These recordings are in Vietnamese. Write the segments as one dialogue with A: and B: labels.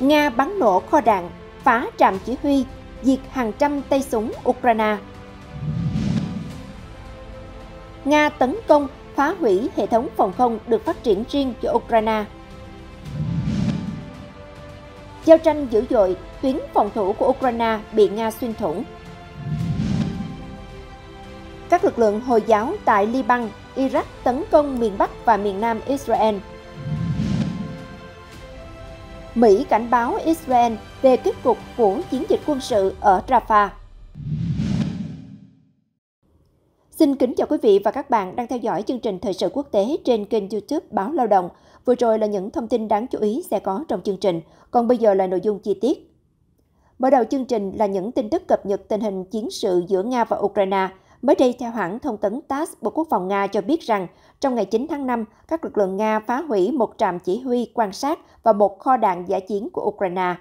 A: Nga bắn nổ kho đạn, phá trạm chỉ huy, diệt hàng trăm tay súng Ukraine. Nga tấn công, phá hủy hệ thống phòng không được phát triển riêng cho Ukraine. Giao tranh dữ dội, tuyến phòng thủ của Ukraine bị Nga xuyên thủng. Các lực lượng Hồi giáo tại Liban, Iraq tấn công miền Bắc và miền Nam Israel Mỹ cảnh báo Israel về kết cục của chiến dịch quân sự ở Rafah. Xin kính chào quý vị và các bạn đang theo dõi chương trình Thời sự quốc tế trên kênh youtube Báo Lao động. Vừa rồi là những thông tin đáng chú ý sẽ có trong chương trình, còn bây giờ là nội dung chi tiết. Mở đầu chương trình là những tin tức cập nhật tình hình chiến sự giữa Nga và Ukraine – Mới đây, theo hãng thông tấn TASS, Bộ Quốc phòng Nga cho biết rằng, trong ngày 9 tháng 5, các lực lượng Nga phá hủy một trạm chỉ huy quan sát và một kho đạn giả chiến của Ukraine.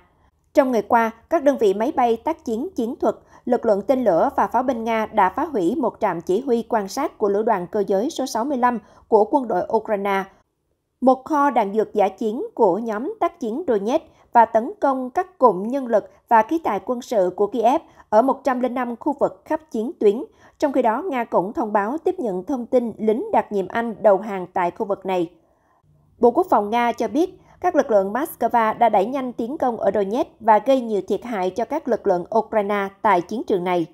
A: Trong ngày qua, các đơn vị máy bay tác chiến chiến thuật, lực lượng tên lửa và pháo binh Nga đã phá hủy một trạm chỉ huy quan sát của lữ đoàn cơ giới số 65 của quân đội Ukraine, một kho đạn dược giả chiến của nhóm tác chiến Donetsk và tấn công các cụm nhân lực và khí tài quân sự của Kiev ở 105 khu vực khắp chiến tuyến. Trong khi đó, Nga cũng thông báo tiếp nhận thông tin lính đặc nhiệm Anh đầu hàng tại khu vực này. Bộ Quốc phòng Nga cho biết, các lực lượng Moscow đã đẩy nhanh tiến công ở Donetsk và gây nhiều thiệt hại cho các lực lượng Ukraine tại chiến trường này.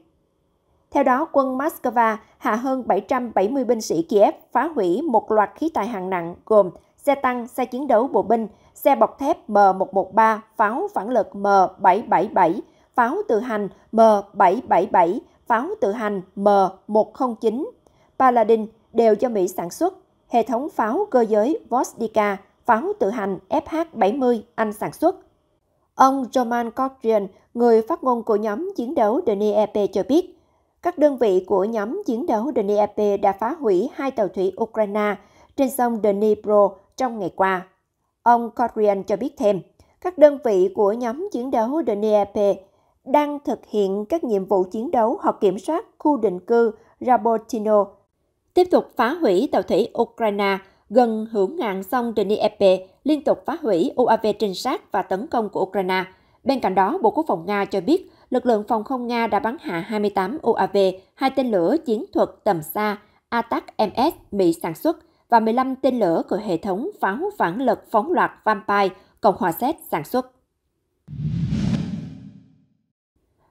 A: Theo đó, quân Moscow hạ hơn 770 binh sĩ Kiev phá hủy một loạt khí tài hạng nặng gồm xe tăng, xe chiến đấu bộ binh, xe bọc thép M113, pháo phản lực M777, pháo tự hành M777, pháo tự hành M109, Paladin đều do Mỹ sản xuất. Hệ thống pháo cơ giới Vostika, pháo tự hành FH-70 Anh sản xuất. Ông Roman Cochrane, người phát ngôn của nhóm chiến đấu DNEP cho biết, các đơn vị của nhóm chiến đấu DNEP đã phá hủy hai tàu thủy Ukraine trên sông Dnipro trong ngày qua. Ông Codrian cho biết thêm, các đơn vị của nhóm chiến đấu DNEP đang thực hiện các nhiệm vụ chiến đấu hoặc kiểm soát khu định cư Rabotino, tiếp tục phá hủy tàu thủy Ukraine gần hữu ngạn sông Dnieper, liên tục phá hủy UAV trinh sát và tấn công của Ukraine. Bên cạnh đó, Bộ Quốc phòng Nga cho biết lực lượng phòng không Nga đã bắn hạ 28 UAV, hai tên lửa chiến thuật tầm xa ATAC-MS Mỹ sản xuất – và 15 tên lửa của hệ thống pháo phản lực phóng loạt Vampire, Cộng hòa Séc sản xuất.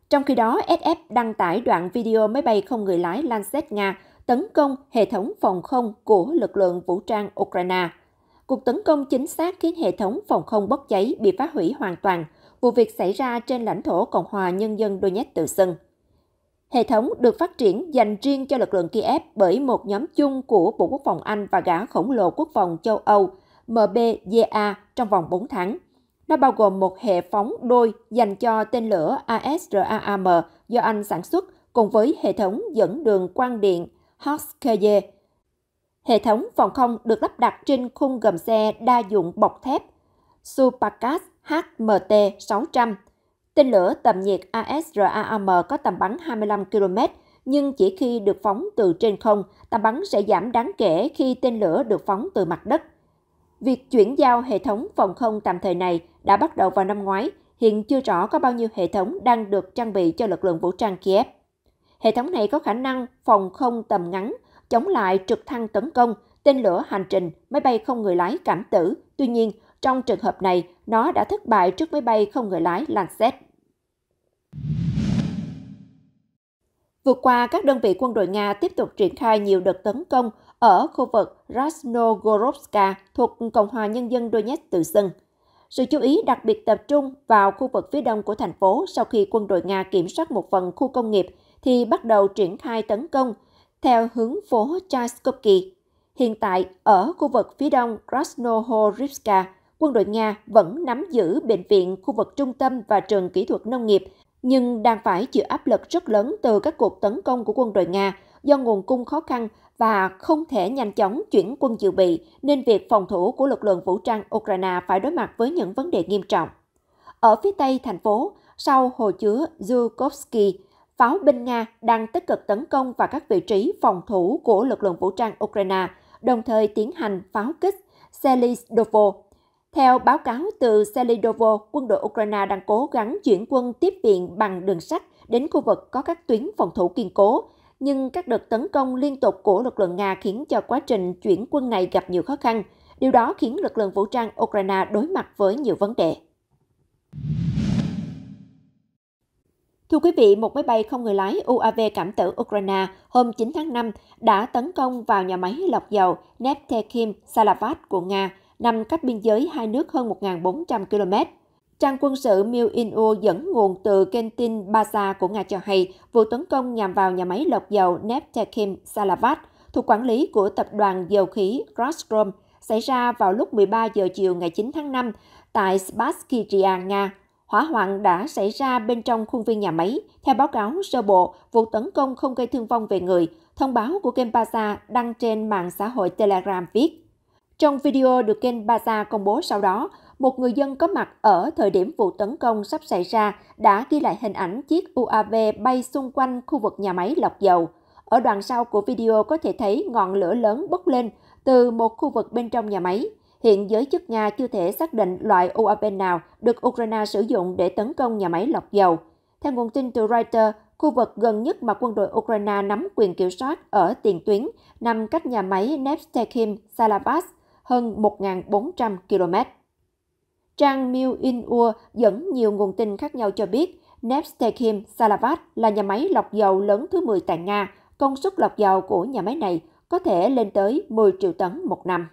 A: Trong khi đó, SF đăng tải đoạn video máy bay không người lái Lancet Nga tấn công hệ thống phòng không của lực lượng vũ trang Ukraine. Cuộc tấn công chính xác khiến hệ thống phòng không bốc cháy bị phá hủy hoàn toàn. Vụ việc xảy ra trên lãnh thổ Cộng hòa Nhân dân Donetsk tự xưng. Hệ thống được phát triển dành riêng cho lực lượng Kiev bởi một nhóm chung của Bộ Quốc phòng Anh và gã khổng lồ quốc phòng châu Âu MBDA trong vòng 4 tháng. Nó bao gồm một hệ phóng đôi dành cho tên lửa ASRAAM do Anh sản xuất cùng với hệ thống dẫn đường quang điện Hoskeye. Hệ thống phòng không được lắp đặt trên khung gầm xe đa dụng bọc thép Supakas HMT 600 Tên lửa tầm nhiệt ASRAAM có tầm bắn 25 km, nhưng chỉ khi được phóng từ trên không, tầm bắn sẽ giảm đáng kể khi tên lửa được phóng từ mặt đất. Việc chuyển giao hệ thống phòng không tạm thời này đã bắt đầu vào năm ngoái, hiện chưa rõ có bao nhiêu hệ thống đang được trang bị cho lực lượng vũ trang Kiev. Hệ thống này có khả năng phòng không tầm ngắn, chống lại trực thăng tấn công, tên lửa hành trình, máy bay không người lái cảm tử. Tuy nhiên, trong trường hợp này, nó đã thất bại trước máy bay không người lái Lancet. Vừa qua, các đơn vị quân đội Nga tiếp tục triển khai nhiều đợt tấn công ở khu vực Rasnogorovska thuộc Cộng hòa Nhân dân Donetsk tự xưng. Sự chú ý đặc biệt tập trung vào khu vực phía đông của thành phố sau khi quân đội Nga kiểm soát một phần khu công nghiệp thì bắt đầu triển khai tấn công theo hướng phố Tchaikovsky. Hiện tại, ở khu vực phía đông Krasnohorivka, quân đội Nga vẫn nắm giữ bệnh viện, khu vực trung tâm và trường kỹ thuật nông nghiệp, nhưng đang phải chịu áp lực rất lớn từ các cuộc tấn công của quân đội Nga do nguồn cung khó khăn và không thể nhanh chóng chuyển quân dự bị, nên việc phòng thủ của lực lượng vũ trang Ukraine phải đối mặt với những vấn đề nghiêm trọng. Ở phía tây thành phố, sau hồ chứa Zhukovsky, pháo binh Nga đang tích cực tấn công vào các vị trí phòng thủ của lực lượng vũ trang Ukraine, đồng thời tiến hành pháo kích Selistovo theo báo cáo từ Selidovo, quân đội Ukraine đang cố gắng chuyển quân tiếp viện bằng đường sắt đến khu vực có các tuyến phòng thủ kiên cố, nhưng các đợt tấn công liên tục của lực lượng Nga khiến cho quá trình chuyển quân này gặp nhiều khó khăn. Điều đó khiến lực lượng vũ trang Ukraine đối mặt với nhiều vấn đề. Thưa quý vị, một máy bay không người lái UAV cảm tử Ukraine hôm 9 tháng 5 đã tấn công vào nhà máy lọc dầu Neptekim Salavat của Nga, nằm cách biên giới hai nước hơn 1.400 km. Trang quân sự Mill In U dẫn nguồn từ kênh tin Baza của Nga cho hay vụ tấn công nhằm vào nhà máy lọc dầu Neptekim Salavat thuộc quản lý của tập đoàn dầu khí Gazprom xảy ra vào lúc 13 giờ chiều ngày 9 tháng 5 tại Spasskitria, Nga. Hỏa hoạn đã xảy ra bên trong khuôn viên nhà máy. Theo báo cáo sơ bộ, vụ tấn công không gây thương vong về người. Thông báo của kênh Baza đăng trên mạng xã hội Telegram viết. Trong video được kênh Baza công bố sau đó, một người dân có mặt ở thời điểm vụ tấn công sắp xảy ra đã ghi lại hình ảnh chiếc UAV bay xung quanh khu vực nhà máy lọc dầu. Ở đoạn sau của video có thể thấy ngọn lửa lớn bốc lên từ một khu vực bên trong nhà máy. Hiện giới chức Nga chưa thể xác định loại UAV nào được Ukraine sử dụng để tấn công nhà máy lọc dầu. Theo nguồn tin từ Reuters, khu vực gần nhất mà quân đội Ukraine nắm quyền kiểm soát ở tiền tuyến nằm cách nhà máy Nevstekim Salabas hơn 1.400 km. Trang Mil In Ur dẫn nhiều nguồn tin khác nhau cho biết Nevstekim Salavat là nhà máy lọc dầu lớn thứ 10 tại Nga. Công suất lọc dầu của nhà máy này có thể lên tới 10 triệu tấn một năm.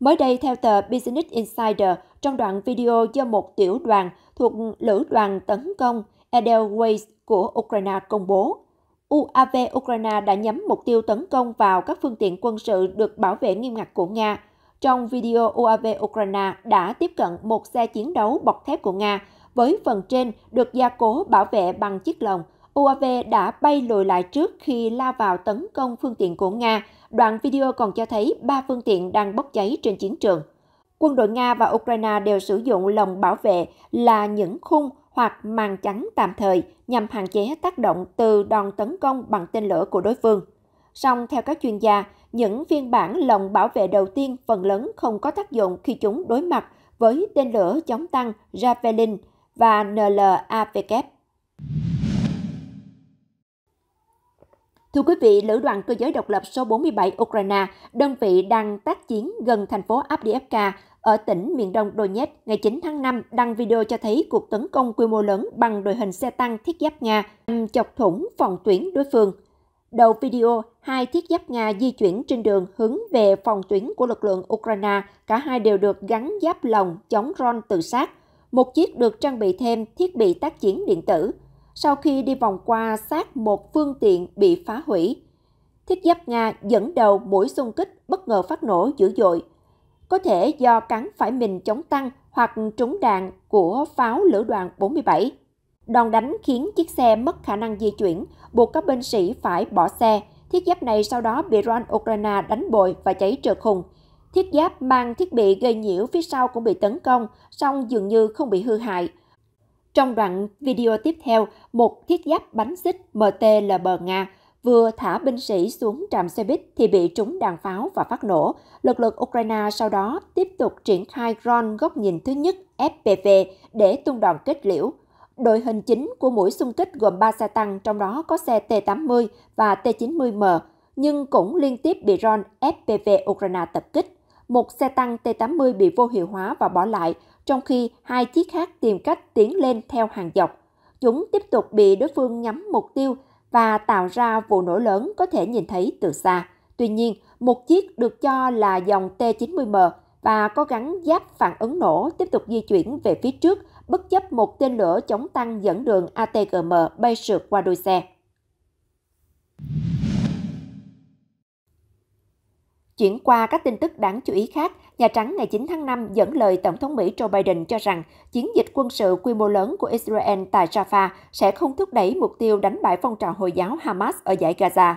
A: Mới đây, theo tờ Business Insider, trong đoạn video do một tiểu đoàn thuộc lữ đoàn tấn công Edelweiss của Ukraine công bố, UAV Ukraine đã nhắm mục tiêu tấn công vào các phương tiện quân sự được bảo vệ nghiêm ngặt của Nga. Trong video, UAV Ukraine đã tiếp cận một xe chiến đấu bọc thép của Nga với phần trên được gia cố bảo vệ bằng chiếc lồng. UAV đã bay lùi lại trước khi lao vào tấn công phương tiện của Nga. Đoạn video còn cho thấy ba phương tiện đang bốc cháy trên chiến trường. Quân đội Nga và Ukraine đều sử dụng lồng bảo vệ là những khung hoặc màn chắn tạm thời nhằm hạn chế tác động từ đòn tấn công bằng tên lửa của đối phương. Song theo các chuyên gia, những phiên bản lồng bảo vệ đầu tiên phần lớn không có tác dụng khi chúng đối mặt với tên lửa chống tăng Javelin và NLAVK. Thưa quý vị, Lữ đoàn cơ giới độc lập số 47 Ukraine, đơn vị đang tác chiến gần thành phố Abdiivka ở tỉnh miền đông Donetsk ngày 9 tháng 5 đăng video cho thấy cuộc tấn công quy mô lớn bằng đội hình xe tăng thiết giáp Nga nhằm chọc thủng phòng tuyến đối phương. Đầu video, hai thiết giáp Nga di chuyển trên đường hướng về phòng tuyến của lực lượng Ukraine, cả hai đều được gắn giáp lồng chống ron tự sát. Một chiếc được trang bị thêm thiết bị tác chiến điện tử. Sau khi đi vòng qua sát một phương tiện bị phá hủy, thiết giáp Nga dẫn đầu mũi xung kích bất ngờ phát nổ dữ dội, có thể do cắn phải mình chống tăng hoặc trúng đạn của pháo lữ đoàn 47. Đòn đánh khiến chiếc xe mất khả năng di chuyển, buộc các binh sĩ phải bỏ xe. Thiết giáp này sau đó bị Ron Ukraine đánh bội và cháy trượt khùng. Thiết giáp mang thiết bị gây nhiễu phía sau cũng bị tấn công, song dường như không bị hư hại. Trong đoạn video tiếp theo, một thiết giáp bánh xích mt bờ Nga vừa thả binh sĩ xuống trạm xe buýt thì bị trúng đạn pháo và phát nổ. Lực lượng Ukraine sau đó tiếp tục triển khai drone góc nhìn thứ nhất FPV để tung đòn kết liễu. Đội hình chính của mũi xung kích gồm 3 xe tăng, trong đó có xe T-80 và T-90M, nhưng cũng liên tiếp bị drone FPV Ukraine tập kích. Một xe tăng T-80 bị vô hiệu hóa và bỏ lại, trong khi hai chiếc khác tìm cách tiến lên theo hàng dọc. Chúng tiếp tục bị đối phương nhắm mục tiêu và tạo ra vụ nổ lớn có thể nhìn thấy từ xa. Tuy nhiên, một chiếc được cho là dòng T-90M và có gắn giáp phản ứng nổ tiếp tục di chuyển về phía trước bất chấp một tên lửa chống tăng dẫn đường ATGM bay sượt qua đuôi xe. Chuyển qua các tin tức đáng chú ý khác, Nhà Trắng ngày 9 tháng 5 dẫn lời Tổng thống Mỹ Joe Biden cho rằng chiến dịch quân sự quy mô lớn của Israel tại Rafah sẽ không thúc đẩy mục tiêu đánh bại phong trào Hồi giáo Hamas ở giải Gaza.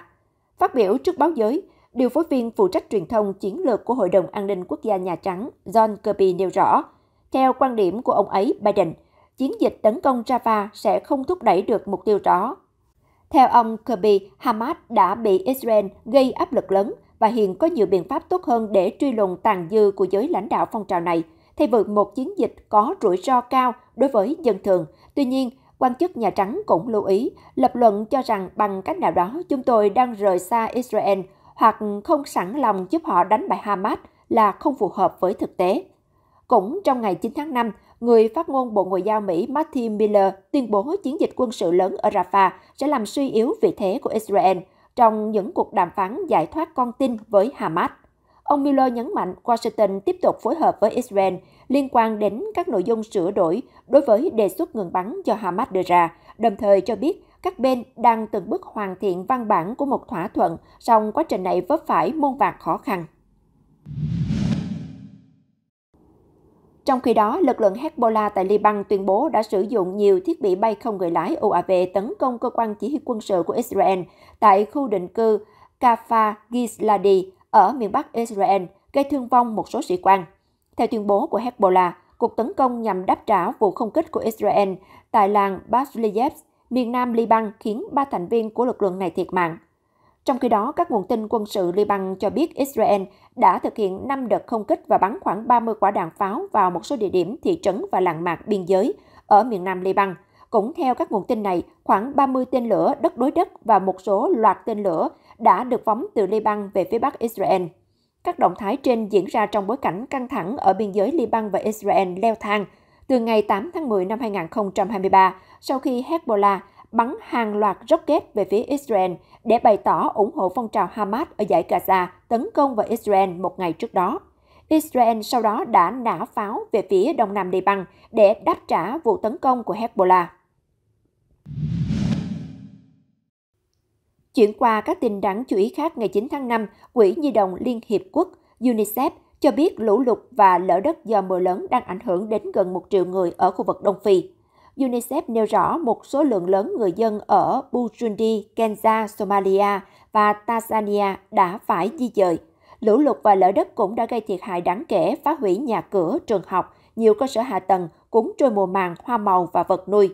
A: Phát biểu trước báo giới, điều phối viên phụ trách truyền thông chiến lược của Hội đồng An ninh Quốc gia Nhà Trắng John Kirby nêu rõ, theo quan điểm của ông ấy, Biden, chiến dịch tấn công Rafah sẽ không thúc đẩy được mục tiêu đó. Theo ông Kirby, Hamas đã bị Israel gây áp lực lớn và hiện có nhiều biện pháp tốt hơn để truy lùng tàn dư của giới lãnh đạo phong trào này, thay vì một chiến dịch có rủi ro cao đối với dân thường. Tuy nhiên, quan chức Nhà Trắng cũng lưu ý, lập luận cho rằng bằng cách nào đó chúng tôi đang rời xa Israel hoặc không sẵn lòng giúp họ đánh bại Hamas là không phù hợp với thực tế. Cũng trong ngày 9 tháng 5, người phát ngôn Bộ Ngoại giao Mỹ Matthew Miller tuyên bố chiến dịch quân sự lớn ở Rafah sẽ làm suy yếu vị thế của Israel – trong những cuộc đàm phán giải thoát con tin với Hamas. Ông Miller nhấn mạnh Washington tiếp tục phối hợp với Israel liên quan đến các nội dung sửa đổi đối với đề xuất ngừng bắn do Hamas đưa ra, đồng thời cho biết các bên đang từng bước hoàn thiện văn bản của một thỏa thuận, song quá trình này vấp phải muôn vàn khó khăn. Trong khi đó, lực lượng Hezbollah tại Liban tuyên bố đã sử dụng nhiều thiết bị bay không người lái UAV tấn công cơ quan chỉ huy quân sự của Israel tại khu định cư Kafar Gizladi ở miền Bắc Israel, gây thương vong một số sĩ quan. Theo tuyên bố của Hezbollah, cuộc tấn công nhằm đáp trả vụ không kích của Israel tại làng Basliyev, miền nam Liban khiến ba thành viên của lực lượng này thiệt mạng. Trong khi đó, các nguồn tin quân sự Liban cho biết Israel đã thực hiện 5 đợt không kích và bắn khoảng 30 quả đạn pháo vào một số địa điểm thị trấn và làng mạc biên giới ở miền nam Liban. Cũng theo các nguồn tin này, khoảng 30 tên lửa đất đối đất và một số loạt tên lửa đã được phóng từ Liban về phía bắc Israel. Các động thái trên diễn ra trong bối cảnh căng thẳng ở biên giới Liban và Israel leo thang từ ngày 8 tháng 10 năm 2023 sau khi Hezbollah bắn hàng loạt rocket về phía Israel để bày tỏ ủng hộ phong trào Hamas ở giải Gaza tấn công vào Israel một ngày trước đó. Israel sau đó đã nã pháo về phía đông nam Liban để đáp trả vụ tấn công của Hezbollah. Chuyển qua các tin đáng chú ý khác ngày 9 tháng 5, Quỹ Nhi đồng Liên Hiệp Quốc UNICEF cho biết lũ lụt và lở đất do mưa lớn đang ảnh hưởng đến gần 1 triệu người ở khu vực Đông Phi. UNICEF nêu rõ một số lượng lớn người dân ở Burundi, Kenya, Somalia và Tanzania đã phải di dời. Lũ lụt và lở đất cũng đã gây thiệt hại đáng kể, phá hủy nhà cửa, trường học, nhiều cơ sở hạ tầng, cuốn trôi mùa màng, hoa màu và vật nuôi.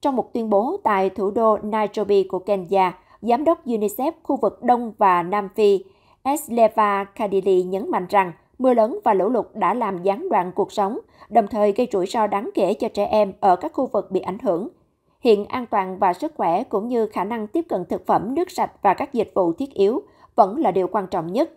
A: Trong một tuyên bố tại thủ đô Nairobi của Kenya, Giám đốc UNICEF khu vực Đông và Nam Phi Esleva Kadili nhấn mạnh rằng Mưa lớn và lũ lụt đã làm gián đoạn cuộc sống, đồng thời gây rủi ro đáng kể cho trẻ em ở các khu vực bị ảnh hưởng. Hiện an toàn và sức khỏe cũng như khả năng tiếp cận thực phẩm, nước sạch và các dịch vụ thiết yếu vẫn là điều quan trọng nhất.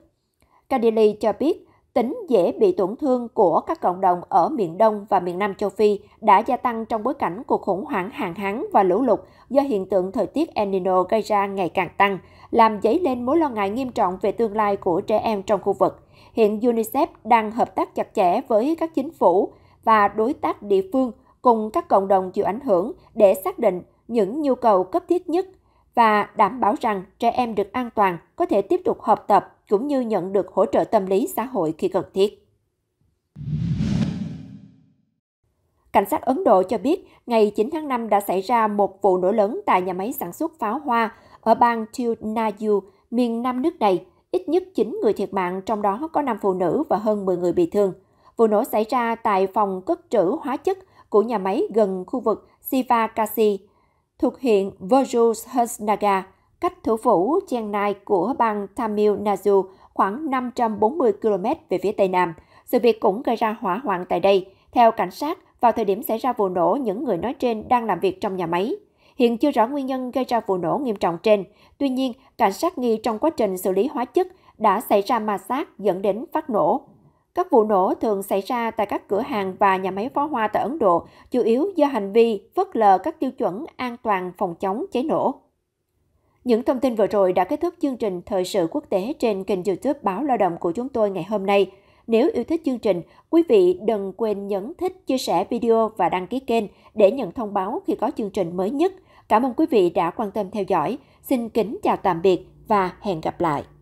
A: Kadili cho biết tính dễ bị tổn thương của các cộng đồng ở miền Đông và miền Nam châu Phi đã gia tăng trong bối cảnh cuộc khủng hoảng hàng hán và lũ lụt do hiện tượng thời tiết El Nino gây ra ngày càng tăng, làm dấy lên mối lo ngại nghiêm trọng về tương lai của trẻ em trong khu vực. Hiện UNICEF đang hợp tác chặt chẽ với các chính phủ và đối tác địa phương cùng các cộng đồng chịu ảnh hưởng để xác định những nhu cầu cấp thiết nhất và đảm bảo rằng trẻ em được an toàn, có thể tiếp tục học tập cũng như nhận được hỗ trợ tâm lý xã hội khi cần thiết. Cảnh sát Ấn Độ cho biết, ngày 9 tháng 5 đã xảy ra một vụ nổ lớn tại nhà máy sản xuất pháo hoa ở bang Tiu miền nam nước này, ít nhất 9 người thiệt mạng, trong đó có 5 phụ nữ và hơn 10 người bị thương. Vụ nổ xảy ra tại phòng cất trữ hóa chất của nhà máy gần khu vực Sivakasi, thuộc huyện Vojusnaga, cách thủ phủ Chennai của bang Tamil Nadu khoảng 540 km về phía tây nam. Sự việc cũng gây ra hỏa hoạn tại đây. Theo cảnh sát, vào thời điểm xảy ra vụ nổ, những người nói trên đang làm việc trong nhà máy. Hiện chưa rõ nguyên nhân gây ra vụ nổ nghiêm trọng trên. Tuy nhiên, cảnh sát nghi trong quá trình xử lý hóa chất đã xảy ra ma sát dẫn đến phát nổ. Các vụ nổ thường xảy ra tại các cửa hàng và nhà máy pháo hoa tại Ấn Độ, chủ yếu do hành vi phớt lờ các tiêu chuẩn an toàn phòng chống cháy nổ. Những thông tin vừa rồi đã kết thúc chương trình Thời sự quốc tế trên kênh youtube Báo Lao động của chúng tôi ngày hôm nay. Nếu yêu thích chương trình, quý vị đừng quên nhấn thích, chia sẻ video và đăng ký kênh để nhận thông báo khi có chương trình mới nhất – Cảm ơn quý vị đã quan tâm theo dõi. Xin kính chào tạm biệt và hẹn gặp lại.